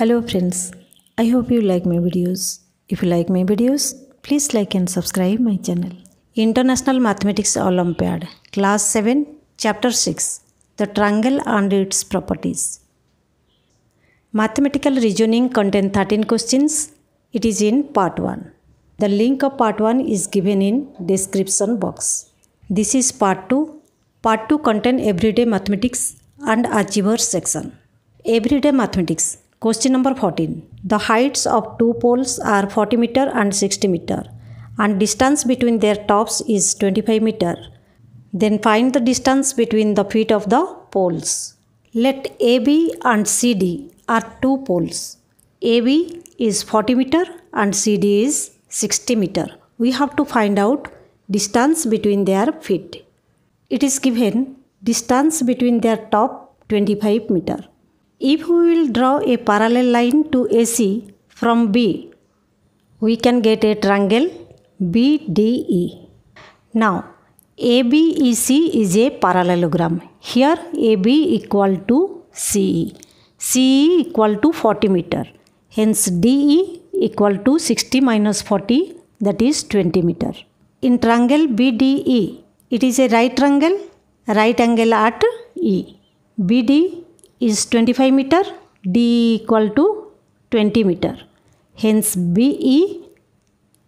Hello friends, I hope you like my videos. If you like my videos, please like and subscribe my channel. International Mathematics Olympiad, Class 7, Chapter 6, The Triangle and Its Properties. Mathematical reasoning contains 13 questions. It is in part 1. The link of part 1 is given in description box. This is part 2. Part 2 contains everyday mathematics and achiever section. Everyday mathematics Question number 14. The heights of two poles are 40 meter and 60 meter and distance between their tops is 25 meter. Then find the distance between the feet of the poles. Let AB and CD are two poles. AB is 40 meter and CD is 60 meter. We have to find out distance between their feet. It is given distance between their top 25 meter. If we will draw a parallel line to AC from B, we can get a triangle BDE. Now, ABEC is a parallelogram. Here AB equal to CE. CE equal to 40 meter. Hence DE equal to 60 minus 40 that is 20 meter. In triangle BDE, it is a right triangle, right angle at E. BD is 25 meter, D equal to 20 meter. Hence BE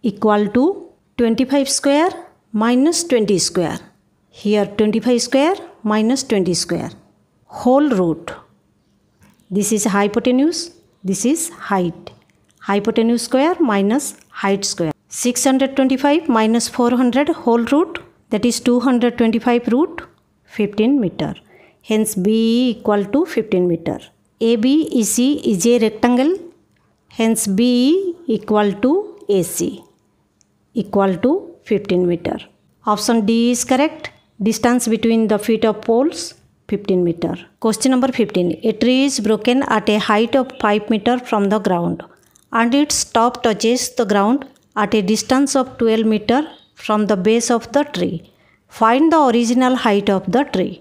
equal to 25 square minus 20 square. Here 25 square minus 20 square. Whole root. This is hypotenuse. This is height. Hypotenuse square minus height square. 625 minus 400 whole root that is 225 root 15 meter. Hence BE equal to 15 meter. ABEC is a rectangle. Hence BE equal to AC equal to 15 meter. Option D is correct. Distance between the feet of poles 15 meter. Question number 15. A tree is broken at a height of 5 meter from the ground and its top touches the ground at a distance of 12 meter from the base of the tree. Find the original height of the tree.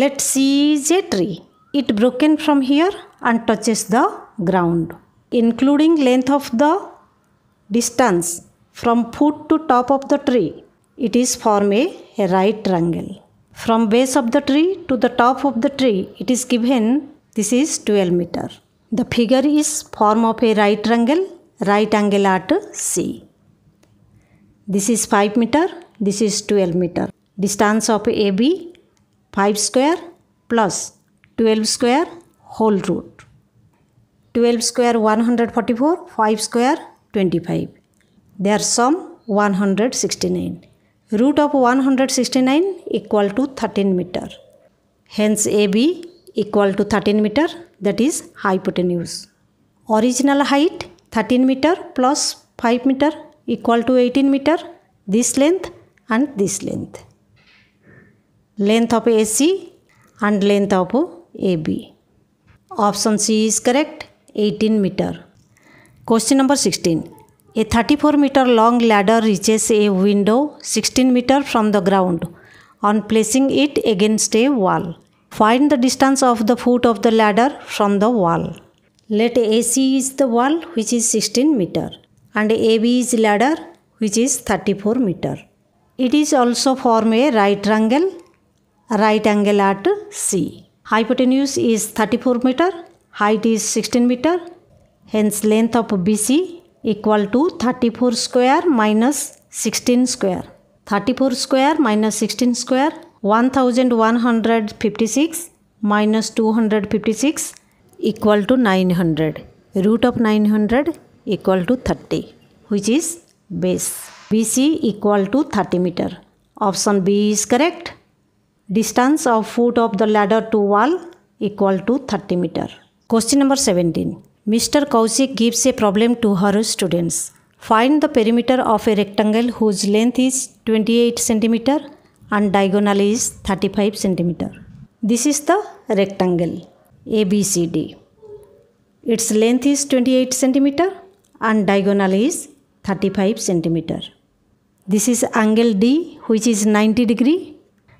Let's see a tree. It broken from here and touches the ground. Including length of the distance from foot to top of the tree, it is form a right triangle. From base of the tree to the top of the tree, it is given this is 12 meter. The figure is form of a right triangle, right angle at C. This is 5 meter, this is 12 meter. Distance of AB 5 square plus 12 square whole root. 12 square 144, 5 square 25. Their sum 169. Root of 169 equal to 13 meter. Hence AB equal to 13 meter that is hypotenuse. Original height 13 meter plus 5 meter equal to 18 meter this length and this length length of AC and length of AB. Option C is correct 18 meter. Question number 16. A 34 meter long ladder reaches a window 16 meter from the ground on placing it against a wall. Find the distance of the foot of the ladder from the wall. Let AC is the wall which is 16 meter and AB is ladder which is 34 meter. It is also form a right triangle right angle at C. Hypotenuse is 34 meter, height is 16 meter, hence length of BC equal to 34 square minus 16 square. 34 square minus 16 square 1156 minus 256 equal to 900. Root of 900 equal to 30 which is base. BC equal to 30 meter. Option B is correct. Distance of foot of the ladder to wall equal to 30 meter. Question number 17. Mr. Kausik gives a problem to her students. Find the perimeter of a rectangle whose length is 28 centimeter and diagonal is 35 centimeter. This is the rectangle ABCD. Its length is 28 centimeter and diagonal is 35 centimeter. This is angle D which is 90 degree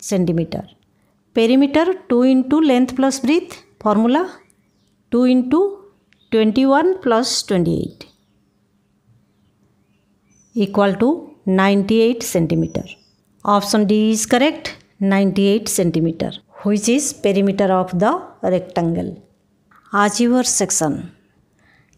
centimeter. Perimeter 2 into length plus breadth formula 2 into 21 plus 28 equal to 98 centimeter. Option D is correct 98 centimeter which is perimeter of the rectangle. Achiever section.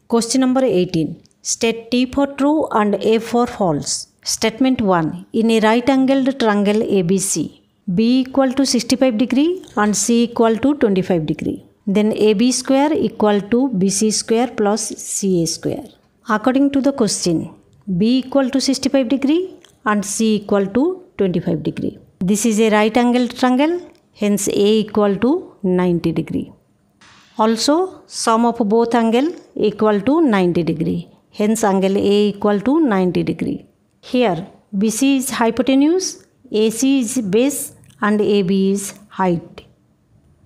Question number 18. State T for true and A for false. Statement 1. In a right angled triangle ABC, B equal to 65 degree and C equal to 25 degree. Then AB square equal to BC square plus CA square. According to the question, B equal to 65 degree and C equal to 25 degree. This is a right angle triangle, hence A equal to 90 degree. Also, sum of both angle equal to 90 degree. Hence, angle A equal to 90 degree. Here, BC is hypotenuse AC is base and AB is height.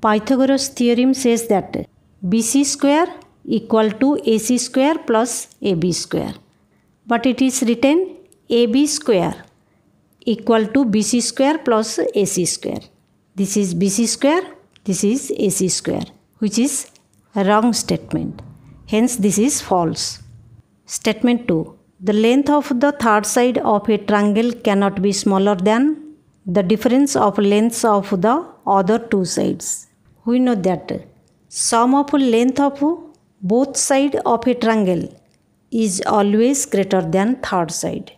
Pythagoras theorem says that BC square equal to AC square plus AB square. But it is written AB square equal to BC square plus AC square. This is BC square, this is AC square which is wrong statement. Hence this is false. Statement 2. The length of the third side of a triangle cannot be smaller than the difference of lengths of the other two sides. We know that sum of length of both side of a triangle is always greater than third side.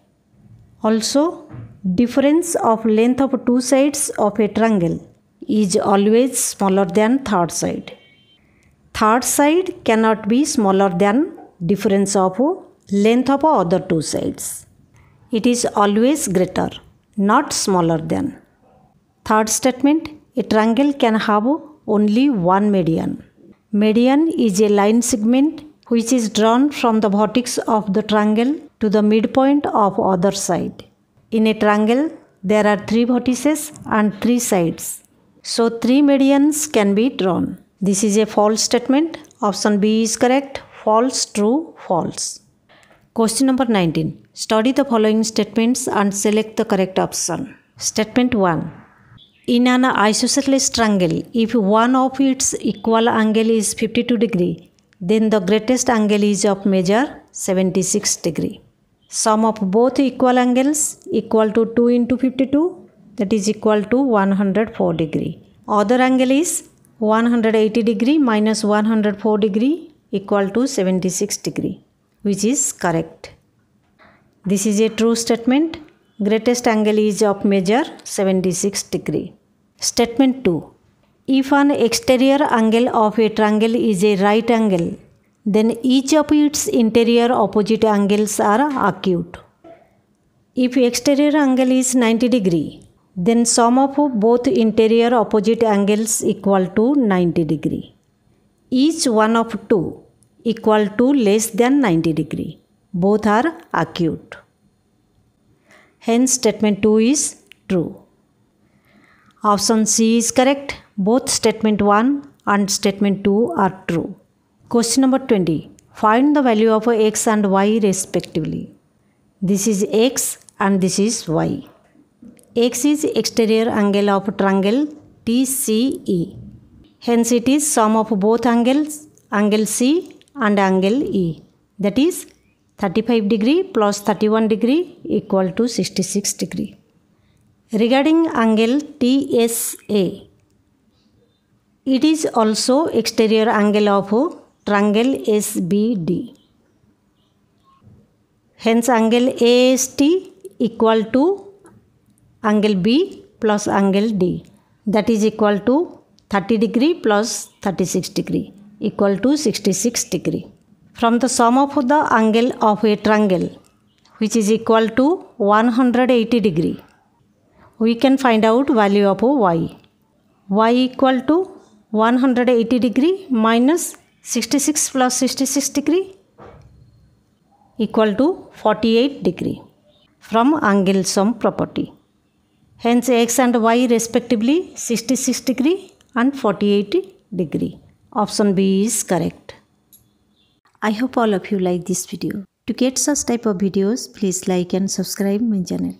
Also, difference of length of two sides of a triangle is always smaller than third side. Third side cannot be smaller than difference of length of other two sides. It is always greater not smaller than. Third statement, a triangle can have only one median. Median is a line segment which is drawn from the vertex of the triangle to the midpoint of other side. In a triangle, there are three vertices and three sides. So three medians can be drawn. This is a false statement. Option B is correct. False, true, false. Question number 19. Study the following statements and select the correct option. Statement 1. In an isosceles triangle, if one of its equal angle is 52 degree, then the greatest angle is of measure 76 degree. Sum of both equal angles equal to 2 into 52 that is equal to 104 degree. Other angle is 180 degree minus 104 degree equal to 76 degree which is correct. This is a true statement. Greatest angle is of measure 76 degree. Statement 2. If an exterior angle of a triangle is a right angle, then each of its interior opposite angles are acute. If exterior angle is 90 degree, then sum of both interior opposite angles equal to 90 degree. Each one of two equal to less than 90 degree. Both are acute. Hence, statement 2 is true. Option C is correct. Both statement 1 and statement 2 are true. Question number 20. Find the value of x and y respectively. This is x and this is y. x is exterior angle of triangle TCE. Hence it is sum of both angles, angle C and angle E. That is 35 degree plus 31 degree equal to 66 degree. Regarding angle TSA, it is also exterior angle of triangle SBD. Hence angle AST equal to angle B plus angle D that is equal to 30 degree plus 36 degree equal to 66 degree from the sum of the angle of a triangle which is equal to 180 degree. We can find out value of y. y equal to 180 degree minus 66 plus 66 degree equal to 48 degree from angle sum property. Hence x and y respectively 66 degree and 48 degree. Option B is correct. I hope all of you like this video. To get such type of videos, please like and subscribe my channel.